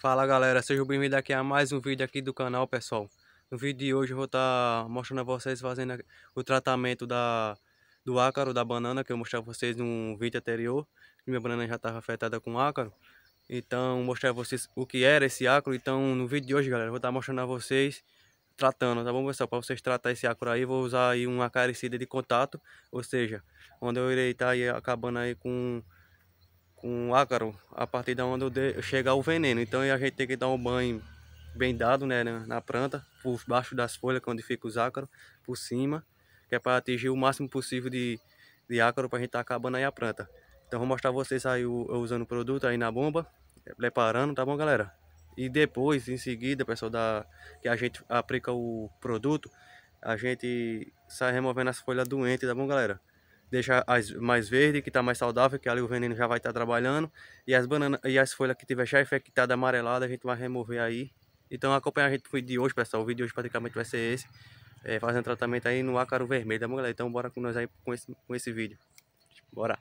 Fala galera, sejam bem-vindos aqui a mais um vídeo aqui do canal pessoal No vídeo de hoje eu vou estar tá mostrando a vocês fazendo o tratamento da, do ácaro da banana Que eu mostrei a vocês num vídeo anterior Minha banana já estava afetada com ácaro Então mostrar a vocês o que era esse ácaro Então no vídeo de hoje galera eu vou estar tá mostrando a vocês tratando, tá bom pessoal? Para vocês tratar esse ácaro aí, vou usar aí um acaricida de contato Ou seja, onde eu irei estar tá acabando aí com com ácaro, a partir da onde chegar o veneno. Então a gente tem que dar um banho bem dado né, na planta, por baixo das folhas, onde fica os ácaros, por cima, que é para atingir o máximo possível de, de ácaro para a gente estar tá acabando aí a planta. Então vou mostrar vocês aí eu usando o produto aí na bomba, preparando, tá bom galera? E depois, em seguida, pessoal, da, que a gente aplica o produto, a gente sai removendo as folhas doentes, tá bom galera? deixa as mais verde, que está mais saudável, que ali o veneno já vai estar tá trabalhando. E as bananas e as folhas que tiver já infectada, amarelada, a gente vai remover aí. Então acompanha a gente o vídeo de hoje, pessoal. O vídeo de hoje praticamente vai ser esse. É, fazendo tratamento aí no ácaro vermelho, tá bom, galera? Então bora com nós aí com esse, com esse vídeo. Bora!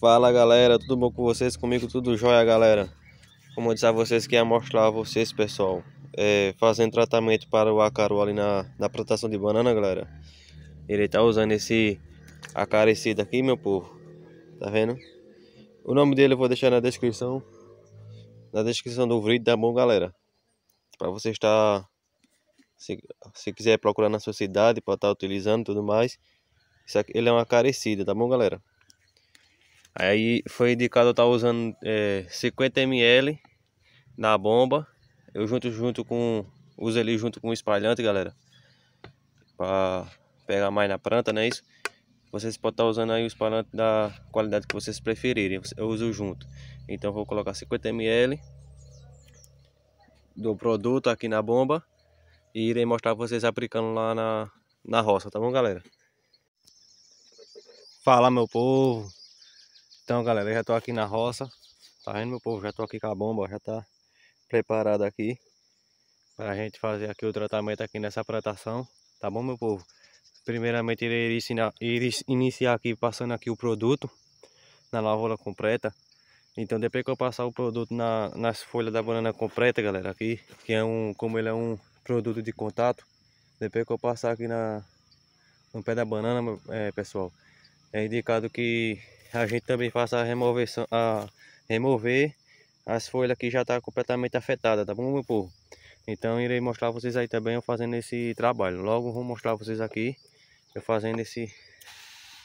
Fala, galera. Tudo bom com vocês? Comigo tudo jóia, galera. Como eu disse a vocês, queria mostrar a vocês, pessoal, é, fazendo tratamento para o ácaro ali na, na plantação de banana, galera. Ele tá usando esse acarecido aqui, meu povo. Tá vendo? O nome dele eu vou deixar na descrição. Na descrição do vídeo, tá bom, galera? Pra você estar... Se, se quiser procurar na sua cidade, pra estar tá utilizando e tudo mais. Aqui, ele é um acarecido, tá bom, galera? Aí foi indicado eu estar usando é, 50 ml na bomba. Eu junto junto com uso ele junto com o espalhante, galera pegar mais na planta, não é isso? Vocês podem estar usando aí os parâmetros da qualidade que vocês preferirem, eu uso junto. Então vou colocar 50 ml do produto aqui na bomba e irei mostrar vocês aplicando lá na, na roça, tá bom galera? Fala meu povo! Então galera, eu já tô aqui na roça, tá vendo meu povo? Já tô aqui com a bomba, já tá preparada aqui pra gente fazer aqui o tratamento aqui nessa plantação, tá bom meu povo? Primeiramente irei iniciar, iniciar aqui passando aqui o produto na lavoura completa. Então depois que eu passar o produto na, nas folhas da banana completa, galera, aqui, que é um, como ele é um produto de contato, depois que eu passar aqui na, no pé da banana, é, pessoal, é indicado que a gente também faça a remoção a remover as folhas que já está completamente afetada, tá bom meu povo? Então irei mostrar vocês aí também eu fazendo esse trabalho. Logo vou mostrar vocês aqui eu fazendo esse...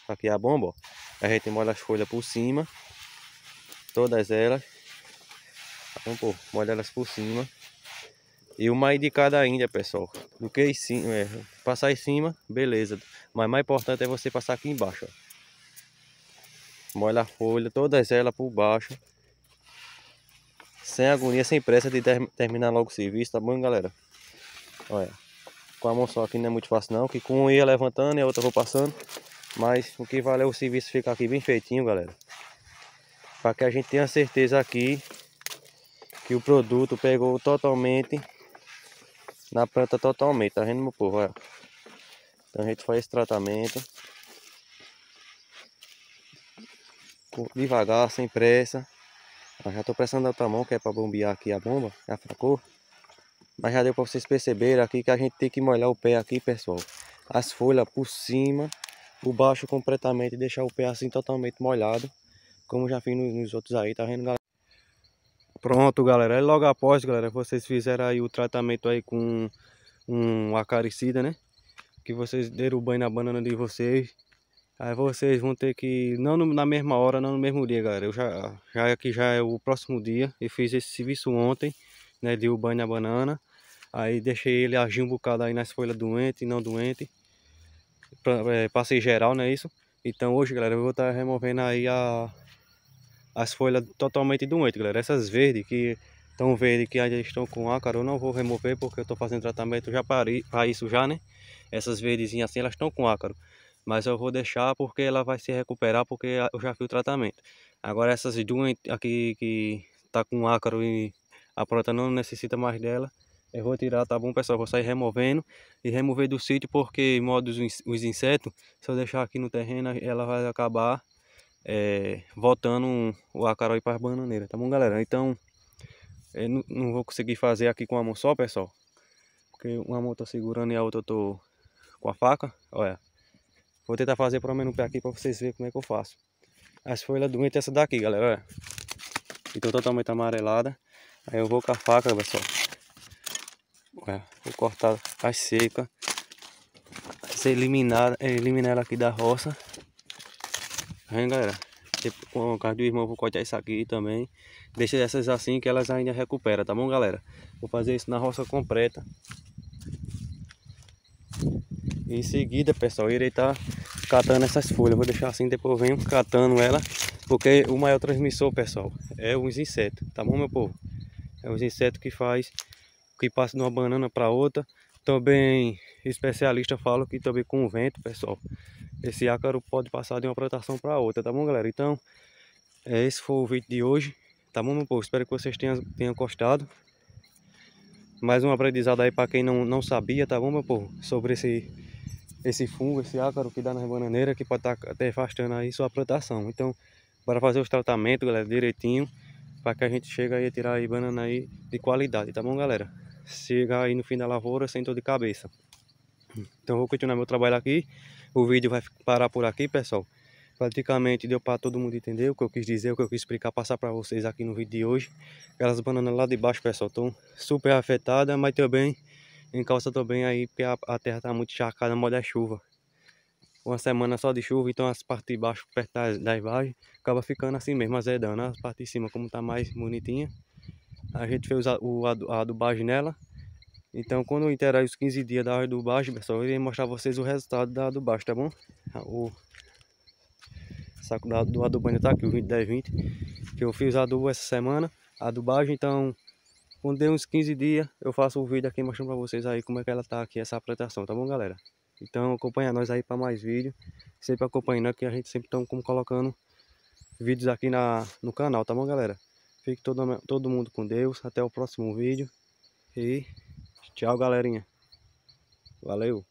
Aqui a bomba, ó. A gente molha as folhas por cima. Todas elas. Vamos pôr, molha elas por cima. E uma de cada índia, pessoal. Do que em cima, é, passar em cima, beleza. Mas mais importante é você passar aqui embaixo. Ó. Molha a folha, todas elas por baixo. Sem agonia, sem pressa de ter, terminar logo o serviço, tá bom, galera? Olha com a mão só aqui não é muito fácil não, que com um ia levantando e a outra vou passando. Mas o que vale é o serviço ficar aqui bem feitinho, galera. Para que a gente tenha certeza aqui que o produto pegou totalmente na planta totalmente, tá vendo meu povo? Olha. Então a gente faz esse tratamento. Devagar, sem pressa. Eu ah, já tô prestando a outra mão, que é para bombear aqui a bomba, já fracou. Mas já deu para vocês perceberem aqui que a gente tem que molhar o pé aqui, pessoal. As folhas por cima, por baixo completamente, deixar o pé assim totalmente molhado. Como já fiz nos, outros aí, tá vendo, galera? Pronto, galera. E logo após, galera, vocês fizeram aí o tratamento aí com um acaricida, né? Que vocês deram banho na banana de vocês. Aí vocês vão ter que, não na mesma hora, não no mesmo dia, galera. Eu já, já aqui é já é o próximo dia. Eu fiz esse serviço ontem, né? Dei o banho na banana. Aí deixei ele agir um bocado aí nas folhas doente e não doente. Pra, é, passei geral, não é isso? Então hoje, galera, eu vou estar tá removendo aí a, as folhas totalmente doentes, galera. Essas verdes que estão verdes, que ainda estão com ácaro, eu não vou remover porque eu estou fazendo tratamento já para isso já, né? Essas verdezinhas assim, elas estão com ácaro. Mas eu vou deixar porque ela vai se recuperar porque eu já fiz o tratamento. Agora essas doentes aqui que tá com ácaro e a planta não necessita mais dela, eu vou tirar, tá bom, pessoal? Vou sair removendo e remover do sítio porque modo os insetos, se eu deixar aqui no terreno, ela vai acabar é, voltando o acaró para as bananeiras, tá bom, galera? Então, eu é, não, vou conseguir fazer aqui com a mão só, pessoal, porque uma mão eu segurando e a outra eu tô com a faca, olha. Vou tentar fazer pelo menos um pé aqui para vocês verem como é que eu faço. As folhas doentes é essa daqui, galera, olha. Então totalmente amarelada. Aí eu vou com a faca, pessoal. É, vou cortar as secas, se eliminar, é, eliminar ela aqui da roça. Vem, galera? Tipo, com o caso do irmão, vou cortar isso aqui também. Deixa essas assim que elas ainda recuperam, tá bom, galera? Vou fazer isso na roça completa. em seguida, pessoal, irei estar tá catando essas folhas. Vou deixar assim, depois venho catando ela. Porque o maior transmissor, pessoal, é os insetos, tá bom, meu povo? É os insetos que faz que passa de uma banana para outra. Também especialista fala que também com o vento, pessoal, esse ácaro pode passar de uma plantação para outra, tá bom, galera? Então, é, esse foi o vídeo de hoje, tá bom, meu povo? Espero que vocês tenham, tenham gostado. Mais um aprendizado aí para quem não, não sabia, tá bom, meu povo? Sobre esse, esse fungo, esse ácaro que dá nas bananeiras, que pode estar tá afastando aí sua plantação. Então, para fazer os tratamentos, galera, direitinho, para que a gente chegue aí a tirar aí banana aí de qualidade, tá bom, galera? chega aí no fim da lavoura sem dor de cabeça. Então vou continuar meu trabalho aqui. O vídeo vai parar por aqui, pessoal. Praticamente deu para todo mundo entender o que eu quis dizer, o que eu quis explicar, passar para vocês aqui no vídeo de hoje. Aquelas bananas lá de baixo, pessoal, estão super afetadas, mas também em calça também aí, porque a, a terra está muito encharcada, moda a é chuva. Uma semana só de chuva, então as partes de baixo, perto das, das vagens, acaba ficando assim mesmo, azedando. As partes de cima, como está mais bonitinha, a gente fez a, a adubagem nela. Então, quando eu os 15 dias da adubagem, pessoal, eu irei mostrar vocês o resultado da adubagem, tá bom? Ah, o saco da, do adubo ainda tá aqui, o 20-10-20, que eu fiz adubo essa semana, a adubagem. Então, quando der uns 15 dias, eu faço o um vídeo aqui mostrando pra vocês aí como é que ela tá aqui, essa plantação, tá bom, galera? Então, acompanha nós aí pra mais vídeo. Sempre acompanhando, que a gente sempre tá como colocando vídeos aqui na, no canal, tá bom, galera? Fique todo, todo mundo com Deus. Até o próximo vídeo. E tchau, galerinha. Valeu.